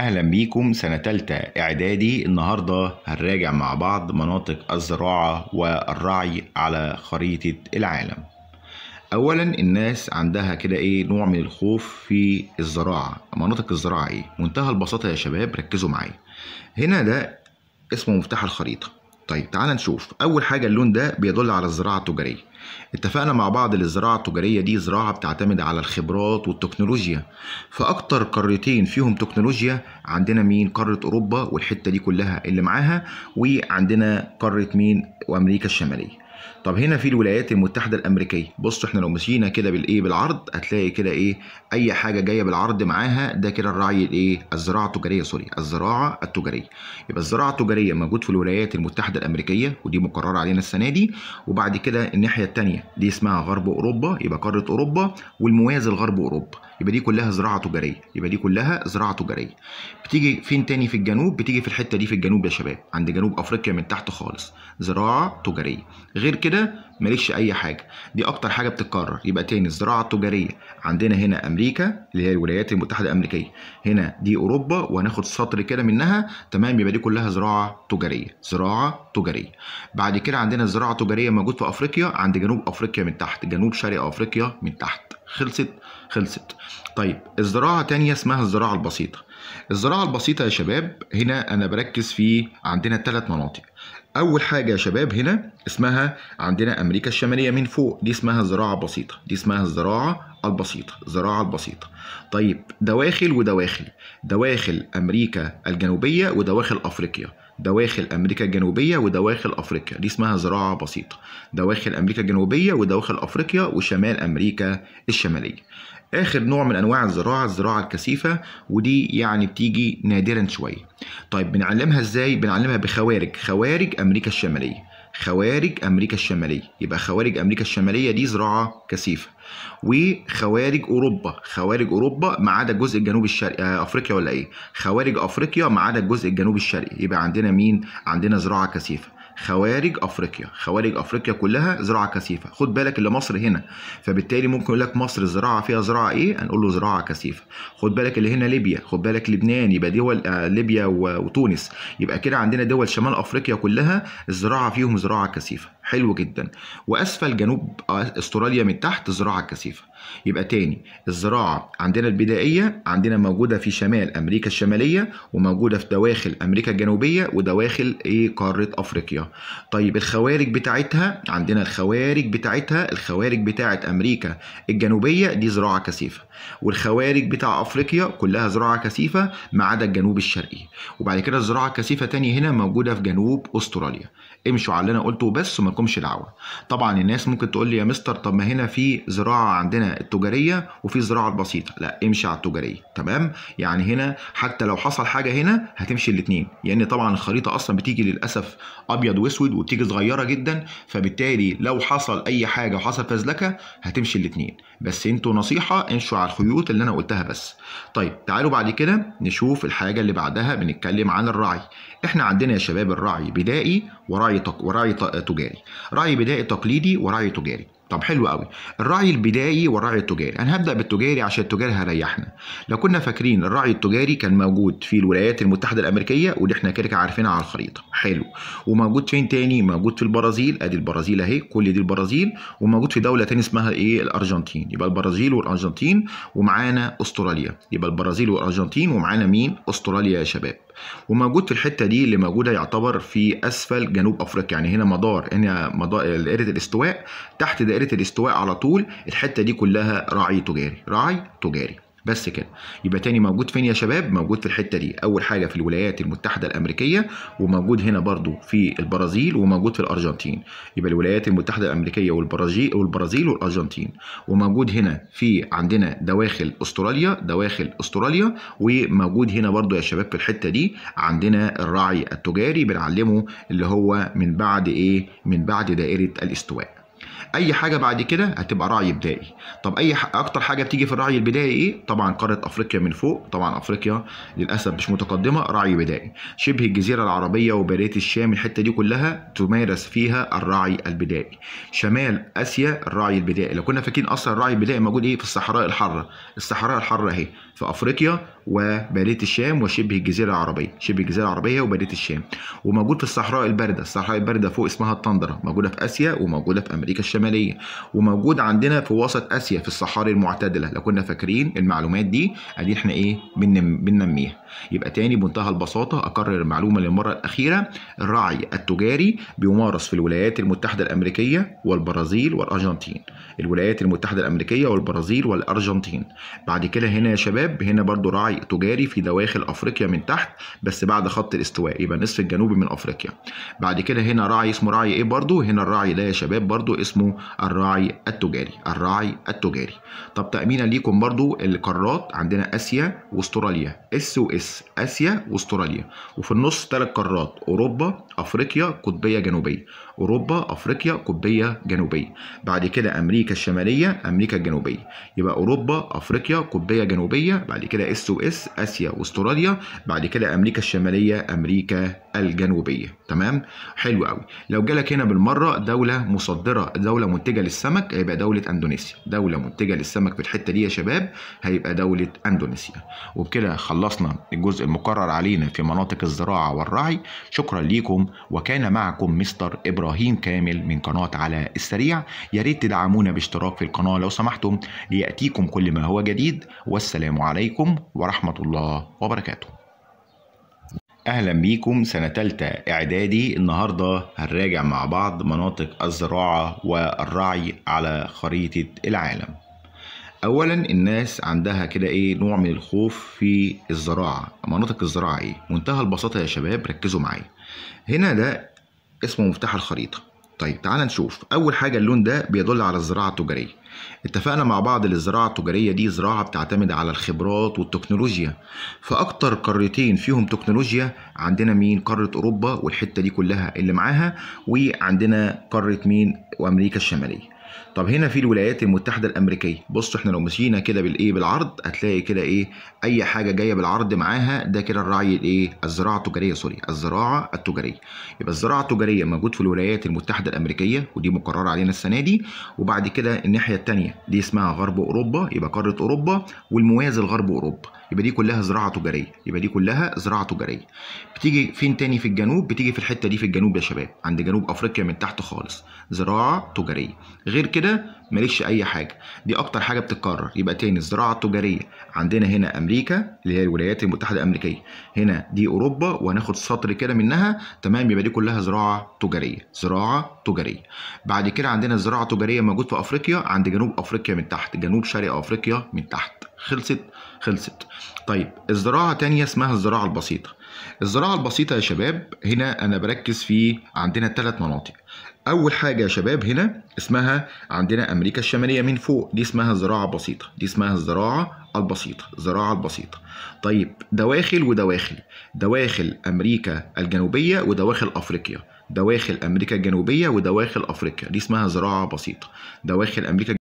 اهلا بيكم سنه تالته اعدادي النهارده هنراجع مع بعض مناطق الزراعه والرعي على خريطه العالم اولا الناس عندها كده ايه نوع من الخوف في الزراعه مناطق الزراعه ايه منتهى البساطه يا شباب ركزوا معايا هنا ده اسمه مفتاح الخريطه طيب تعال نشوف اول حاجه اللون ده بيدل على الزراعه التجاريه اتفقنا مع بعض ان الزراعه التجاريه دي زراعه بتعتمد على الخبرات والتكنولوجيا فاكتر قارتين فيهم تكنولوجيا عندنا مين قاره اوروبا والحته دي كلها اللي معاها وعندنا قاره مين وامريكا الشماليه طب هنا في الولايات المتحده الامريكيه بصوا احنا لو مشينا كده بالايه بالعرض هتلاقي كده ايه اي حاجه جايه بالعرض معاها ده كده الرعي الايه الزراعه التجاريه سوري الزراعه التجاريه يبقى الزراعه التجاريه موجود في الولايات المتحده الامريكيه ودي مقرره علينا السنه دي وبعد كده الناحيه الثانيه دي اسمها غرب اوروبا يبقى قاره اوروبا والموازي لغرب اوروبا يبقى دي كلها زراعه تجاريه يبقى دي كلها زراعه تجاريه بتيجي فين تاني في الجنوب بتيجي في الحته دي في الجنوب يا شباب عند جنوب افريقيا من تحت خالص زراعه تجاريه غير كده مالكش اي حاجه دي اكتر حاجه بتتكرر يبقى تاني الزراعه التجاريه عندنا هنا امريكا اللي هي الولايات المتحده الامريكيه هنا دي اوروبا وهناخد سطر كده منها تمام يبقى دي كلها زراعه تجاريه زراعه تجاريه بعد كده عندنا زراعه تجاريه موجود في افريقيا عند جنوب افريقيا من تحت جنوب شرق افريقيا من تحت خلصت خلصت طيب الزراعه تانية اسمها الزراعه البسيطه الزراعه البسيطه يا شباب هنا انا بركز في عندنا ثلاث مناطق اول حاجه يا شباب هنا اسمها عندنا امريكا الشماليه من فوق دي اسمها زراعه بسيطه دي اسمها الزراعه البسيطه الزراعه البسيطه طيب دواخل ودواخل دواخل امريكا الجنوبيه ودواخل افريقيا دواخل امريكا الجنوبيه ودواخل افريقيا دي اسمها زراعه بسيطه دواخل امريكا الجنوبيه ودواخل افريقيا وشمال امريكا الشماليه اخر نوع من انواع الزراعه الزراعه الكثيفه ودي يعني بتيجي نادرا شويه طيب بنعلمها ازاي بنعلمها بخوارج خوارج امريكا الشماليه خوارج امريكا الشماليه يبقى خوارج امريكا الشماليه دي زراعه كثيفه وخوارج اوروبا خوارج اوروبا ما عدا الجزء الجنوبي الشرقي آه، افريقيا ولا ايه خوارج افريقيا ما عدا الجزء الجنوبي الشرقي يبقى عندنا مين عندنا زراعه كثيفه خوارج افريقيا خوارج افريقيا كلها زراعه كثيفه خد بالك اللي مصر هنا فبالتالي ممكن يقول لك مصر الزراعه فيها زراعه ايه هنقول له زراعه كثيفه خد بالك اللي هنا ليبيا خد بالك لبنان يبقى دول آه، ليبيا وتونس يبقى كده عندنا دول شمال افريقيا كلها الزراعه فيهم زراعه كثيفه حلو جدا واسفل جنوب استراليا من تحت زراعه كثيفه يبقى تاني الزراعه عندنا البدائيه عندنا موجوده في شمال امريكا الشماليه وموجوده في دواخل امريكا الجنوبيه ودواخل ايه قاره افريقيا طيب الخوارج بتاعتها عندنا الخوارج بتاعتها الخوارج بتاعت امريكا الجنوبيه دي زراعه كثيفه والخوارج بتاع افريقيا كلها زراعه كثيفه ما عدا الجنوب الشرقي وبعد كده الزراعه الكثيفه تاني هنا موجوده في جنوب استراليا امشوا على اللي انا قلته بس وما لكمش دعوه طبعا الناس ممكن تقول لي يا مستر طب ما هنا في زراعه عندنا التجاريه وفي الزراعه البسيطه لا امشي على التجاريه تمام يعني هنا حتى لو حصل حاجه هنا هتمشي الاثنين لان يعني طبعا الخريطه اصلا بتيجي للاسف ابيض واسود وبتيجي صغيره جدا فبالتالي لو حصل اي حاجه وحصل فزلكه هتمشي الاثنين بس انتوا نصيحه امشوا على الخيوط اللي انا قلتها بس طيب تعالوا بعد كده نشوف الحاجه اللي بعدها بنتكلم عن الرعي احنا عندنا يا شباب الرعي بدائي ورعي وراعي تجاري رعي بدائي تقليدي ورعي تجاري طب حلو قوي الرعي البدائي والرعي التجاري انا هبدا بالتجاري عشان التجاري هيريحنا لو كنا فاكرين الرعي التجاري كان موجود في الولايات المتحده الامريكيه ودي احنا كده عارفينها على الخريطه حلو وموجود فين تاني موجود في البرازيل ادي البرازيل اهي كل دي البرازيل وموجود في دوله تاني اسمها ايه الارجنتين يبقى البرازيل والارجنتين ومعانا استراليا يبقى البرازيل والارجنتين ومعانا مين استراليا يا شباب وموجود في الحته دي اللي موجوده يعتبر في اسفل جنوب افريقيا يعني هنا مدار هنا مدار دائره الاستواء تحت دائره الاستواء على طول الحته دي كلها رعي تجاري رعي تجاري بس كده يبقى تاني موجود فين يا شباب موجود في الحته دي اول حاجه في الولايات المتحده الامريكيه وموجود هنا برضو في البرازيل وموجود في الارجنتين يبقى الولايات المتحده الامريكيه والبرازيل والبرازيل والارجنتين وموجود هنا في عندنا دواخل استراليا دواخل استراليا وموجود هنا برضو يا شباب في الحته دي عندنا الراعي التجاري بنعلمه اللي هو من بعد ايه من بعد دائره الاستواء اي حاجه بعد كده هتبقى راعي بدائي طب اي ح... اكتر حاجه بتيجي في الرعي البدائي ايه طبعا قاره افريقيا من فوق طبعا افريقيا للاسف مش متقدمه رعي بدائي شبه الجزيره العربيه وبريه الشام الحته دي كلها تمارس فيها الرعي البدائي شمال اسيا الرعي البدائي لو كنا فاكرين اصلا الرعي البدائي موجود ايه في الصحراء الحاره الصحراء الحاره اهي في افريقيا وباديه الشام وشبه الجزيره العربيه شبه الجزيره العربيه وباديه الشام وموجود في الصحراء البارده الصحراء البارده فوق اسمها التندره موجوده في اسيا وموجوده في امريكا الشماليه وموجود عندنا في وسط اسيا في الصحاري المعتدله لو كنا فاكرين المعلومات دي ادي احنا ايه بننميها يبقى تاني بمنتهى البساطه اكرر المعلومه للمره الاخيره الرعي التجاري بيمارس في الولايات المتحده الامريكيه والبرازيل والارجنتين الولايات المتحده الامريكيه والبرازيل والارجنتين بعد كده هنا يا شباب الشباب هنا برضو راعي تجاري في دواخل افريقيا من تحت بس بعد خط الاستواء يبقى النصف الجنوبي من افريقيا بعد كده هنا راعي اسمه راعي ايه برضو هنا الراعي ده يا شباب برضو اسمه الراعي التجاري الراعي التجاري طب تامينا ليكم برضو القارات عندنا اسيا واستراليا اس واس اسيا واستراليا وفي النص ثلاث قارات اوروبا افريقيا قطبيه جنوبيه اوروبا افريقيا قطبيه جنوبيه بعد كده امريكا الشماليه امريكا الجنوبيه يبقى اوروبا افريقيا قطبيه جنوبيه بعد كده اس اس اسيا واستراليا بعد كده امريكا الشماليه امريكا الجنوبيه تمام حلو قوي لو جالك هنا بالمره دوله مصدره دوله منتجه للسمك هيبقى دوله اندونيسيا دوله منتجه للسمك في الحته دي يا شباب هيبقى دوله اندونيسيا وبكده خلصنا الجزء المقرر علينا في مناطق الزراعه والرعي شكرا ليكم وكان معكم مستر ابراهيم كامل من قناه على السريع يا ريت تدعمونا باشتراك في القناه لو سمحتم لياتيكم كل ما هو جديد والسلام عليكم ورحمه الله وبركاته اهلا بيكم سنه تالته اعدادي النهارده هنراجع مع بعض مناطق الزراعه والرعي على خريطه العالم اولا الناس عندها كده ايه نوع من الخوف في الزراعه مناطق الزراعه ايه منتهى البساطه يا شباب ركزوا معايا هنا ده اسمه مفتاح الخريطه طيب تعال نشوف اول حاجه اللون ده بيدل على الزراعه التجاريه اتفقنا مع بعض ان الزراعه التجاريه دي زراعه بتعتمد على الخبرات والتكنولوجيا فاكتر قارتين فيهم تكنولوجيا عندنا مين قاره اوروبا والحته دي كلها اللي معاها وعندنا قاره مين وامريكا الشماليه طب هنا في الولايات المتحده الامريكيه بصوا احنا لو مشينا كده بالايه بالعرض هتلاقي كده ايه اي حاجه جايه بالعرض معاها ده كده الرعي الايه الزراعه التجاريه سوري الزراعه التجاريه يبقى الزراعه التجاريه موجود في الولايات المتحده الامريكيه ودي مقرره علينا السنه دي وبعد كده الناحيه الثانيه دي اسمها غرب اوروبا يبقى قاره اوروبا والموازي لغرب اوروبا يبقى دي كلها زراعه تجاريه يبقى دي كلها زراعه تجاريه بتيجي فين تاني في الجنوب بتيجي في الحته دي في الجنوب يا شباب عند جنوب افريقيا من تحت خالص زراعه تجاريه غير كده ماليش اي حاجه دي اكتر حاجه بتتكرر يبقى تاني الزراعه التجاريه عندنا هنا امريكا اللي هي الولايات المتحده الامريكيه هنا دي اوروبا وهناخد سطر كده منها تمام يبقى دي كلها زراعه تجاريه زراعه تجاريه بعد كده عندنا الزراعه التجاريه موجود في افريقيا عند جنوب افريقيا من تحت جنوب شرق افريقيا من تحت خلصت خلصت طيب الزراعة تانية اسمها الزراعة البسيطة الزراعة البسيطة يا شباب هنا أنا بركز في عندنا ثلاث مناطق أول حاجة يا شباب هنا اسمها عندنا أمريكا الشمالية من فوق دي اسمها زراعة بسيطة دي اسمها الزراعة البسيطة الزراعة البسيطة طيب دواخل ودواخل دواخل أمريكا الجنوبية ودواخل أفريقيا دواخل أمريكا الجنوبية ودواخل أفريقيا دي اسمها زراعة بسيطة دواخل أمريكا